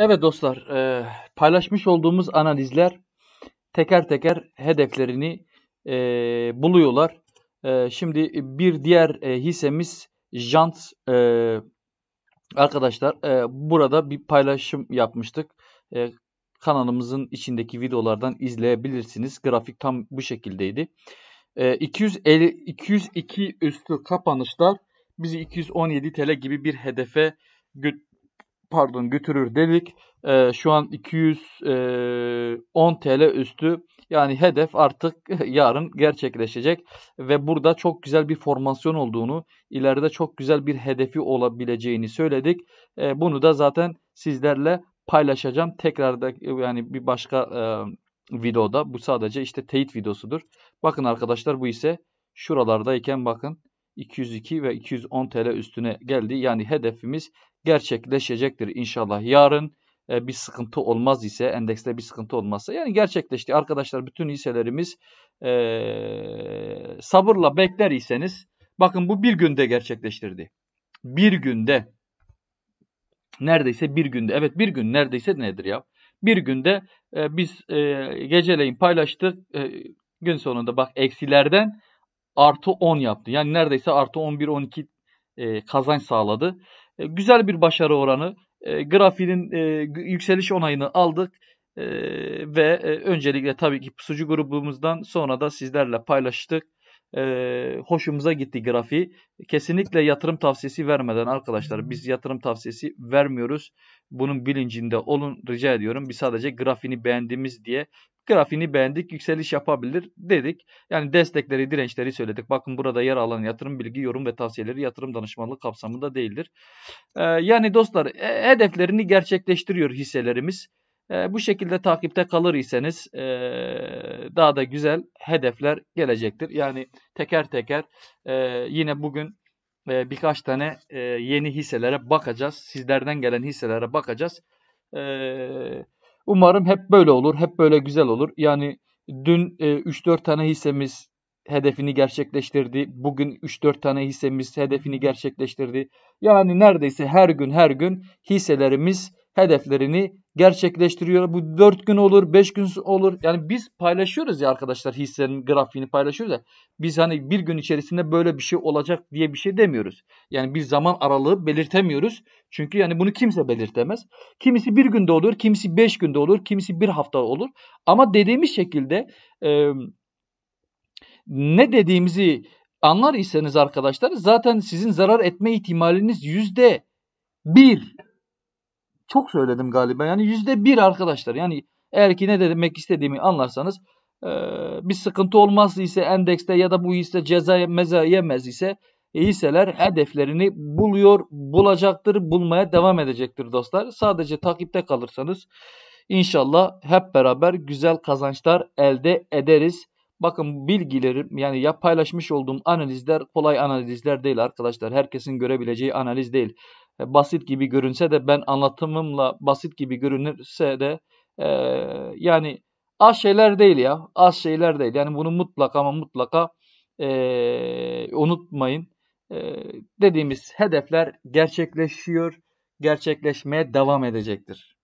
Evet dostlar, e, paylaşmış olduğumuz analizler teker teker hedeflerini e, buluyorlar. E, şimdi bir diğer e, hissemiz Jant. E, arkadaşlar e, burada bir paylaşım yapmıştık. E, kanalımızın içindeki videolardan izleyebilirsiniz. Grafik tam bu şekildeydi. E, 250, 202 üstü kapanışlar bizi 217 TL gibi bir hedefe götürdü pardon götürür dedik. E, şu an 210 e, TL üstü. Yani hedef artık yarın gerçekleşecek ve burada çok güzel bir formasyon olduğunu, ileride çok güzel bir hedefi olabileceğini söyledik. E, bunu da zaten sizlerle paylaşacağım. Tekrar yani bir başka e, videoda bu sadece işte teyit videosudur. Bakın arkadaşlar bu ise şuralardayken bakın 202 ve 210 TL üstüne geldi. Yani hedefimiz gerçekleşecektir inşallah. Yarın e, bir sıkıntı olmaz ise, endekste bir sıkıntı olmazsa. Yani gerçekleşti arkadaşlar bütün hisselerimiz e, sabırla bekler iseniz bakın bu bir günde gerçekleştirdi. Bir günde neredeyse bir günde evet bir gün neredeyse nedir ya? Bir günde e, biz e, geceleyin paylaştık. E, gün sonunda bak eksilerden artı 10 yaptı. Yani neredeyse artı 11-12 e, kazanç sağladı. E, güzel bir başarı oranı. E, grafinin e, yükseliş onayını aldık. E, ve e, öncelikle tabii ki pusucu grubumuzdan sonra da sizlerle paylaştık. E, hoşumuza gitti grafiği. Kesinlikle yatırım tavsiyesi vermeden arkadaşlar biz yatırım tavsiyesi vermiyoruz. Bunun bilincinde olun rica ediyorum. Biz sadece grafiğini beğendiğimiz diye Grafiğini beğendik. Yükseliş yapabilir dedik. Yani destekleri, dirençleri söyledik. Bakın burada yer alan yatırım bilgi, yorum ve tavsiyeleri yatırım danışmanlığı kapsamında değildir. Ee, yani dostlar e, hedeflerini gerçekleştiriyor hisselerimiz. E, bu şekilde takipte kalır iseniz e, daha da güzel hedefler gelecektir. Yani teker teker e, yine bugün e, birkaç tane e, yeni hisselere bakacağız. Sizlerden gelen hisselere bakacağız. E, Umarım hep böyle olur, hep böyle güzel olur. Yani dün e, 3-4 tane hissemiz hedefini gerçekleştirdi. Bugün 3-4 tane hissemiz hedefini gerçekleştirdi. Yani neredeyse her gün her gün hisselerimiz hedeflerini gerçekleştiriyor. Bu 4 gün olur, 5 gün olur. Yani biz paylaşıyoruz ya arkadaşlar hissenin grafiğini paylaşıyoruz ya. Biz hani bir gün içerisinde böyle bir şey olacak diye bir şey demiyoruz. Yani bir zaman aralığı belirtemiyoruz. Çünkü yani bunu kimse belirtemez. Kimisi bir günde olur, kimisi 5 günde olur, kimisi bir hafta olur. Ama dediğimiz şekilde e, ne dediğimizi anlar iseniz arkadaşlar zaten sizin zarar etme ihtimaliniz yüzde bir çok söyledim galiba. Yani yüzde bir arkadaşlar. Yani eğer ki ne demek istediğimi anlarsanız e, bir sıkıntı olmaz ise endekste ya da bu hisse ceza meza yemez ise e, hisseler hedeflerini buluyor, bulacaktır, bulmaya devam edecektir dostlar. Sadece takipte kalırsanız inşallah hep beraber güzel kazançlar elde ederiz. Bakın bilgilerim yani ya paylaşmış olduğum analizler kolay analizler değil arkadaşlar. Herkesin görebileceği analiz değil. E, basit gibi görünse de ben anlatımımla basit gibi görünürse de e, yani az şeyler değil ya. Az şeyler değil. Yani bunu mutlaka ama mutlaka e, unutmayın. E, dediğimiz hedefler gerçekleşiyor, gerçekleşmeye devam edecektir.